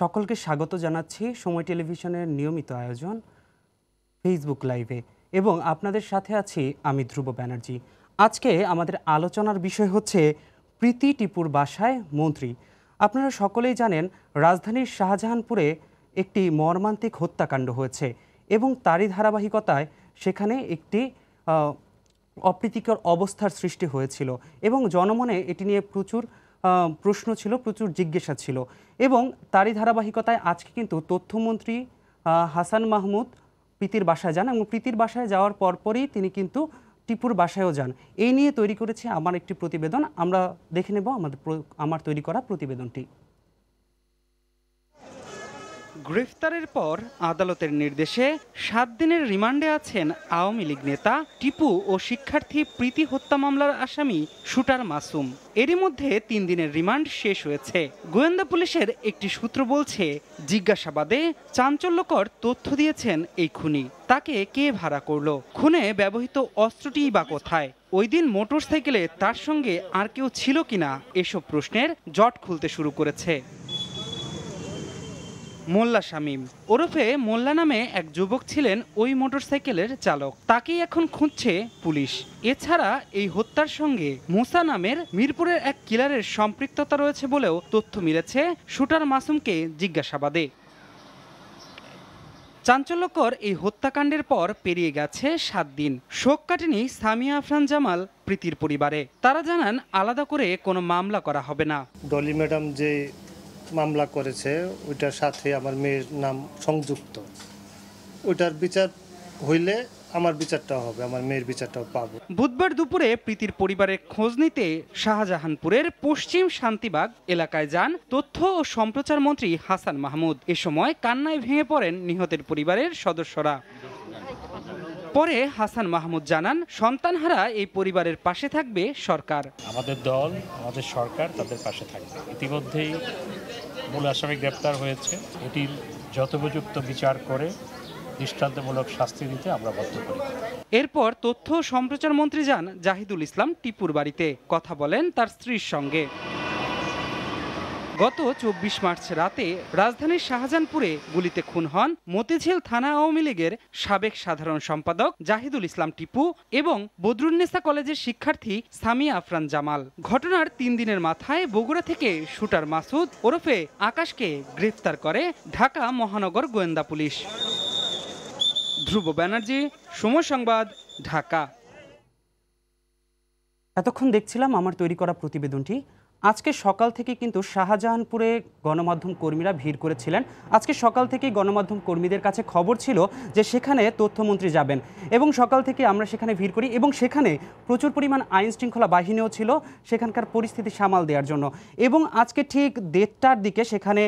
সকলকে স্বাগত জানাচ্ছি সময় টেলিভিশনের নিয়মিত আয়োজন ফেসবুক লাইভে এবং আপনাদের সাথে আছি আমি ধ্রুব ব্যানার্জি আজকে আমাদের আলোচনার বিষয় হচ্ছে প্রীতি টিপুর বাসায় মন্ত্রী আপনারা সকলেই জানেন রাজধানীর শাহজাহানপুরে একটি মর্মান্তিক হত্যাকাণ্ড হয়েছে এবং তারই ধারাবাহিকতায় সেখানে একটি অপ্রীতিকর অবস্থার সৃষ্টি হয়েছিল এবং জনমনে এটি নিয়ে প্রচুর প্রশ্ন ছিল প্রচুর জিজ্ঞাসা ছিল এবং তারই ধারাবাহিকতায় আজকে কিন্তু তথ্যমন্ত্রী হাসান মাহমুদ প্রীতির বাসায় যান এবং প্রীতির বাসায় যাওয়ার পরপরই তিনি কিন্তু টিপুর বাসায়ও যান এই নিয়ে তৈরি করেছে আমার একটি প্রতিবেদন আমরা দেখে নেব আমাদের আমার তৈরি করা প্রতিবেদনটি গ্রেফতারের পর আদালতের নির্দেশে সাত দিনের রিমান্ডে আছেন আওয়ামী লীগ নেতা টিপু ও শিক্ষার্থী প্রীতি হত্যা মামলার আসামি শুটার মাসুম এরই মধ্যে তিন দিনের রিমান্ড শেষ হয়েছে গোয়েন্দা পুলিশের একটি সূত্র বলছে জিজ্ঞাসাবাদে চাঞ্চল্যকর তথ্য দিয়েছেন এই খুনি তাকে কে ভাড়া করলো খুনে ব্যবহৃত অস্ত্রটি বা কোথায় ওই দিন সাইকেলে তার সঙ্গে আর কেউ ছিল কিনা এসব প্রশ্নের জট খুলতে শুরু করেছে মোল্লা শামীম ওরফে মোল্লা নামে এক যুবক ছিলেন ওই মোটরসাইকেলের চালক তাকেই এখন খুঁজছে পুলিশ এছাড়া এই হত্যার সঙ্গে মুসা নামের মিরপুরের এক কিলারের সম্পৃক্ততা রয়েছে বলেও তথ্য মিলেছে শুটার মাসুমকে জিজ্ঞাসাবাদে চাঞ্চল্যকর এই হত্যাকাণ্ডের পর পেরিয়ে গেছে সাত দিন শোক কাটেনি সামিয়া আফরান জামাল প্রীতির পরিবারে তারা জানান আলাদা করে কোনো মামলা করা হবে না ডলি ম্যাডাম যে মামলা করেছে ওইটার সাথে আমার মেয়ের নাম সংযুক্ত ওইটার বিচার হইলে আমার বিচারটাও হবে আমার মেয়ের বিচারটাও পাব বুধবার দুপুরে প্রীতির পরিবারের খোঁজ নিতে শাহজাহানপুরের পশ্চিম শান্তিবাগ এলাকায় যান তথ্য ও সম্প্রচার মন্ত্রী হাসান মাহমুদ এ সময় কান্নায় ভেঙে পড়েন নিহতের পরিবারের সদস্যরা পরে হাসান মাহমুদ জানান সন্তানহারা এই পরিবারের পাশে থাকবে সরকার আমাদের দল আমাদের সরকার তাদের পাশে থাকবে ইতিমধ্যেই মূল আসামি গ্রেপ্তার হয়েছে এটির যথোপযুক্ত বিচার করে দৃষ্টান্তমূলক শাস্তি দিতে আমরা বদ্ধ করি এরপর তথ্য সম্প্রচার মন্ত্রী যান জাহিদুল ইসলাম টিপুর বাড়িতে কথা বলেন তার স্ত্রীর সঙ্গে গত চব্বিশ মার্চ রাতে রাজধানীর শাহজাহানপুরে গুলিতে খুন হন মতিঝিল থানা আওয়ামী লীগের সাবেক সাধারণ সম্পাদক জাহিদুল ইসলাম টিপু এবং বদরুন্নেসা কলেজের শিক্ষার্থী সামিয়া আফরান জামাল ঘটনার তিন দিনের মাথায় বগুড়া থেকে শুটার মাসুদ ওরফে আকাশকে গ্রেফতার করে ঢাকা মহানগর গোয়েন্দা পুলিশ ধ্রুব ব্যানার্জি সময় সংবাদ ঢাকা এতক্ষণ দেখছিলাম আমার তৈরি করা প্রতিবেদনটি আজকে সকাল থেকে কিন্তু শাহজাহানপুরে গণমাধ্যম কর্মীরা ভিড় করেছিলেন আজকে সকাল থেকেই গণমাধ্যম কর্মীদের কাছে খবর ছিল যে সেখানে তথ্যমন্ত্রী যাবেন এবং সকাল থেকে আমরা সেখানে ভিড় করি এবং সেখানে প্রচুর পরিমাণ আইন শৃঙ্খলা বাহিনীও ছিল সেখানকার পরিস্থিতি সামাল দেওয়ার জন্য এবং আজকে ঠিক দেড়টার দিকে সেখানে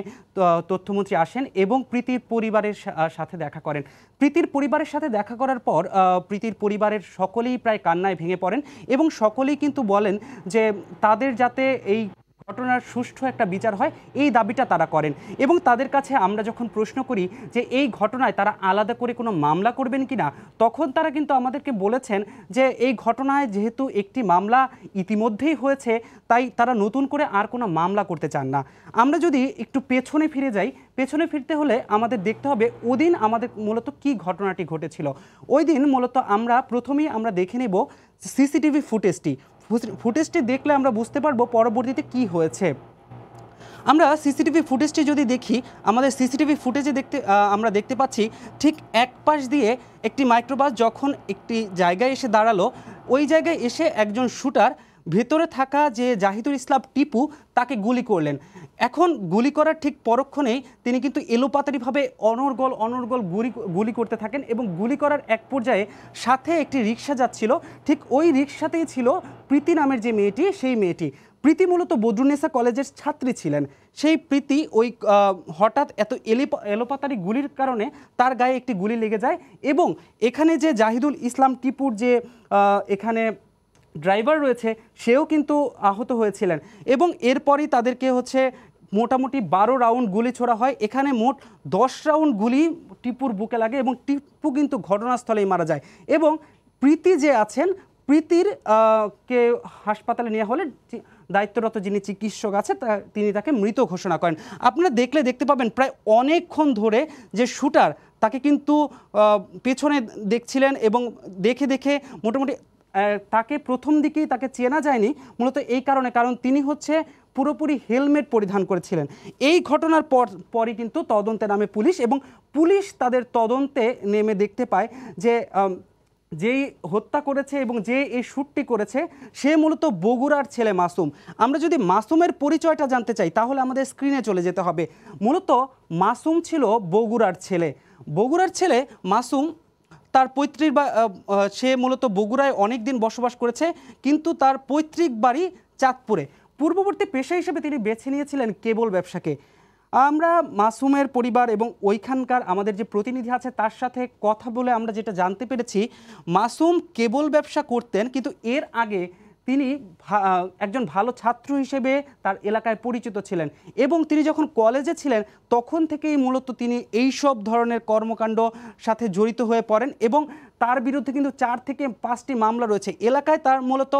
তথ্যমন্ত্রী আসেন এবং প্রীতি পরিবারের সাথে দেখা করেন প্রীতির পরিবারের সাথে দেখা করার পর প্রীতির পরিবারের সকলেই প্রায় কান্নায় ভেঙে পড়েন এবং সকলেই কিন্তু বলেন যে তাদের যাতে এই ঘটনার সুষ্ঠু একটা বিচার হয় এই দাবিটা তারা করেন এবং তাদের কাছে আমরা যখন প্রশ্ন করি যে এই ঘটনায় তারা আলাদা করে কোনো মামলা করবেন কি না তখন তারা কিন্তু আমাদেরকে বলেছেন যে এই ঘটনায় যেহেতু একটি মামলা ইতিমধ্যেই হয়েছে তাই তারা নতুন করে আর কোনো মামলা করতে চান না আমরা যদি একটু পেছনে ফিরে যাই পেছনে ফিরতে হলে আমাদের দেখতে হবে ওদিন আমাদের মূলত কি ঘটনাটি ঘটেছিল ওই দিন মূলত আমরা প্রথমেই আমরা দেখে নেব সিসিটিভি ফুটেজটি ফুটেজটি দেখলে আমরা বুঝতে পারবো পরবর্তীতে কি হয়েছে আমরা সিসিটিভি ফুটেজটি যদি দেখি আমাদের সিসিটিভি ফুটেজে দেখতে আমরা দেখতে পাচ্ছি ঠিক এক পাশ দিয়ে একটি মাইক্রোবাস যখন একটি জায়গায় এসে দাঁড়ালো ওই জায়গায় এসে একজন শ্যুটার ভেতরে থাকা যে জাহিদুল ইসলাম টিপু তাকে গুলি করলেন এখন গুলি করার ঠিক পরক্ষণেই তিনি কিন্তু এলোপাতারিভাবে অনর্গল অনর্গল গুলি গুলি করতে থাকেন এবং গুলি করার এক পর্যায়ে সাথে একটি রিক্সা যাচ্ছিল ঠিক ওই রিক্সাতেই ছিল প্রীতি নামের যে মেয়েটি সেই মেয়েটি প্রীতি মূলত বদ্রুনেসা কলেজের ছাত্রী ছিলেন সেই প্রীতি ওই হঠাৎ এত এলোপাতারি গুলির কারণে তার গায়ে একটি গুলি লেগে যায় এবং এখানে যে জাহিদুল ইসলাম টিপুর যে এখানে ড্রাইভার রয়েছে সেও কিন্তু আহত হয়েছিলেন এবং এরপরই তাদেরকে হচ্ছে মোটামুটি বারো রাউন্ড গুলি ছোড়া হয় এখানে মোট দশ রাউন্ড গুলি টিপুর বুকে লাগে এবং টিপু কিন্তু ঘটনাস্থলেই মারা যায় এবং প্রীতি যে আছেন প্রীতির কে হাসপাতালে নেওয়া হলে দায়িত্বরত যিনি চিকিৎসক আছে তা তিনি তাকে মৃত ঘোষণা করেন আপনারা দেখলে দেখতে পাবেন প্রায় অনেকক্ষণ ধরে যে শুটার তাকে কিন্তু পেছনে দেখছিলেন এবং দেখে দেখে মোটামুটি তাকে প্রথম দিকেই তাকে চেনা যায়নি মূলত এই কারণে কারণ তিনি হচ্ছে পুরোপুরি হেলমেট পরিধান করেছিলেন এই ঘটনার পর পরই কিন্তু তদন্তে নামে পুলিশ এবং পুলিশ তাদের তদন্তে নেমে দেখতে পায় যে যেই হত্যা করেছে এবং যে এই শ্যুটটি করেছে সে মূলত বগুড়ার ছেলে মাসুম আমরা যদি মাসুমের পরিচয়টা জানতে চাই তাহলে আমাদের স্ক্রিনে চলে যেতে হবে মূলত মাসুম ছিল বগুড়ার ছেলে বগুড়ার ছেলে মাসুম তার পৈতৃক বা সে মূলত বগুড়ায় অনেক দিন বসবাস করেছে কিন্তু তার পৈতৃক বাড়ি চাঁদপুরে পূর্ববর্তী পেশা হিসেবে তিনি বেছে নিয়েছিলেন কেবল ব্যবসাকে আমরা মাসুমের পরিবার এবং ওইখানকার আমাদের যে প্রতিনিধি আছে তার সাথে কথা বলে আমরা যেটা জানতে পেরেছি মাসুম কেবল ব্যবসা করতেন কিন্তু এর আগে তিনি একজন ভালো ছাত্র হিসেবে তার এলাকায় পরিচিত ছিলেন এবং তিনি যখন কলেজে ছিলেন তখন থেকেই মূলত তিনি এই সব ধরনের কর্মকাণ্ড সাথে জড়িত হয়ে পড়েন এবং তার বিরুদ্ধে কিন্তু চার থেকে পাঁচটি মামলা রয়েছে এলাকায় তার মূলত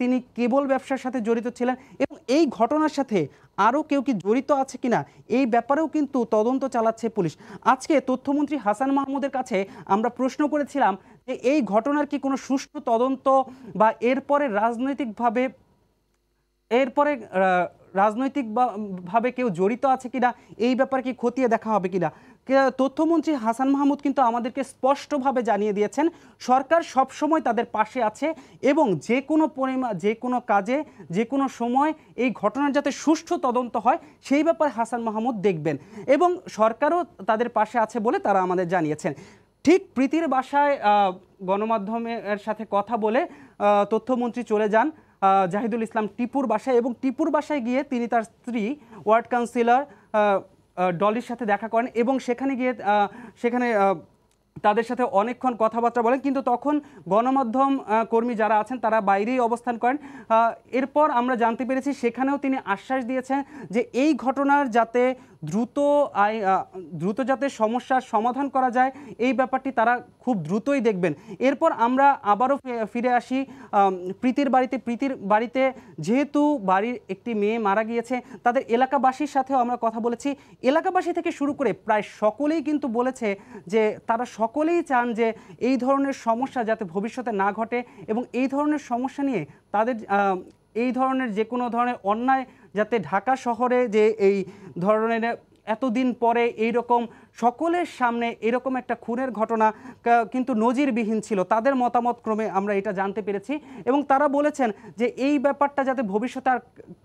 তিনি কেবল ব্যবসার সাথে জড়িত ছিলেন এবং এই ঘটনার সাথে আরও কেউ কি জড়িত আছে কিনা এই ব্যাপারেও কিন্তু তদন্ত চালাচ্ছে পুলিশ আজকে তথ্যমন্ত্রী হাসান মাহমুদের কাছে আমরা প্রশ্ন করেছিলাম এই ঘটনার কি কোনো সুষ্ঠু তদন্ত বা এরপরে রাজনৈতিকভাবে এরপরে রাজনৈতিকভাবে কেউ জড়িত আছে কিনা এই ব্যাপারে কি খতিয়ে দেখা হবে কিনা তথ্যমন্ত্রী হাসান মাহমুদ কিন্তু আমাদেরকে স্পষ্টভাবে জানিয়ে দিয়েছেন সরকার সব সময় তাদের পাশে আছে এবং যে কোনো পরিমাণ যে কোনো কাজে যে কোনো সময় এই ঘটনার যাতে সুষ্ঠু তদন্ত হয় সেই ব্যাপারে হাসান মাহমুদ দেখবেন এবং সরকারও তাদের পাশে আছে বলে তারা আমাদের জানিয়েছেন ঠিক প্রীতির বাসায় গণমাধ্যমের সাথে কথা বলে তথ্যমন্ত্রী চলে যান জাহিদুল ইসলাম টিপুর বাসায় এবং টিপুর বাসায় গিয়ে তিনি তার স্ত্রী ওয়ার্ড কাউন্সিলর ডলির সাথে দেখা করেন এবং সেখানে গিয়ে সেখানে তাদের সাথে অনেকক্ষণ কথাবার্তা বলেন কিন্তু তখন গণমাধ্যম কর্মী যারা আছেন তারা বাইরেই অবস্থান করেন এরপর আমরা জানতে পেরেছি সেখানেও তিনি আশ্বাস দিয়েছেন যে এই ঘটনার যাতে দ্রুত আই দ্রুত যাতে সমস্যার সমাধান করা যায় এই ব্যাপারটি তারা খুব দ্রুতই দেখবেন এরপর আমরা আবারও ফিরে আসি প্রীতির বাড়িতে প্রীতির বাড়িতে যেহেতু বাড়ির একটি মেয়ে মারা গিয়েছে তাদের এলাকাবাসীর সাথেও আমরা কথা বলেছি এলাকাবাসী থেকে শুরু করে প্রায় সকলেই কিন্তু বলেছে যে তারা সকলেই চান যে এই ধরনের সমস্যা যাতে ভবিষ্যতে না ঘটে এবং এই ধরনের সমস্যা নিয়ে তাদের এই ধরনের যে কোনো ধরনের অন্যায় যাতে ঢাকা শহরে যে এই ধরনের এতদিন পরে এই রকম সকলের সামনে এরকম একটা খুনের ঘটনা কিন্তু নজিরবিহীন ছিল তাদের মতামত ক্রমে আমরা এটা জানতে পেরেছি এবং তারা বলেছেন যে এই ব্যাপারটা যাতে ভবিষ্যতে আর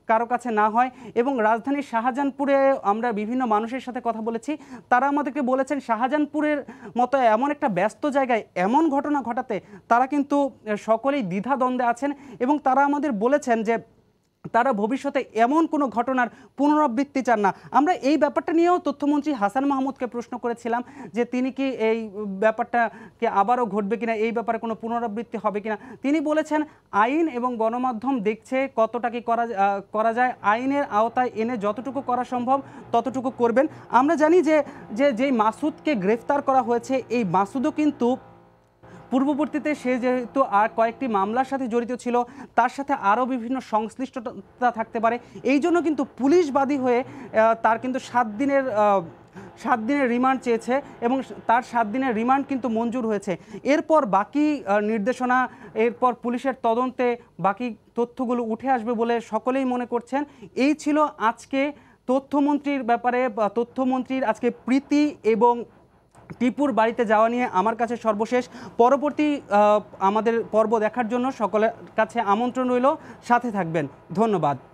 কারো কাছে না হয় এবং রাজধানীর শাহজাহানপুরে আমরা বিভিন্ন মানুষের সাথে কথা বলেছি তারা আমাদেরকে বলেছেন শাহজাহানপুরের মতো এমন একটা ব্যস্ত জায়গায় এমন ঘটনা ঘটাতে তারা কিন্তু সকলেই দ্বন্দ্বে আছেন এবং তারা আমাদের বলেছেন যে তারা ভবিষ্যতে এমন কোনো ঘটনার পুনরাবৃত্তি চান না আমরা এই ব্যাপারটা নিয়েও তথ্যমন্ত্রী হাসান মাহমুদকে প্রশ্ন করেছিলাম যে তিনি কি এই ব্যাপারটাকে আবারও ঘটবে কিনা এই ব্যাপারে কোনো পুনরাবৃত্তি হবে কিনা তিনি বলেছেন আইন এবং গণমাধ্যম দেখছে কতটা কি করা করা যায় আইনের আওতায় এনে যতটুকু করা সম্ভব ততটুকু করবেন আমরা জানি যে যে যেই মাসুদকে গ্রেফতার করা হয়েছে এই মাসুদও কিন্তু পূর্ববর্তীতে সে যেহেতু আর কয়েকটি মামলার সাথে জড়িত ছিল তার সাথে আরও বিভিন্ন সংশ্লিষ্টতা থাকতে পারে এই জন্য কিন্তু পুলিশ বাদী হয়ে তার কিন্তু সাত দিনের সাত দিনের রিমান্ড চেয়েছে এবং তার সাত দিনের রিমান্ড কিন্তু মঞ্জুর হয়েছে এরপর বাকি নির্দেশনা এরপর পুলিশের তদন্তে বাকি তথ্যগুলো উঠে আসবে বলে সকলেই মনে করছেন এই ছিল আজকে তথ্যমন্ত্রীর ব্যাপারে তথ্যমন্ত্রীর আজকে প্রীতি এবং টিপুর বাড়িতে যাওয়া নিয়ে আমার কাছে সর্বশেষ পরবর্তী আমাদের পর্ব দেখার জন্য সকলের কাছে আমন্ত্রণ রইল সাথে থাকবেন ধন্যবাদ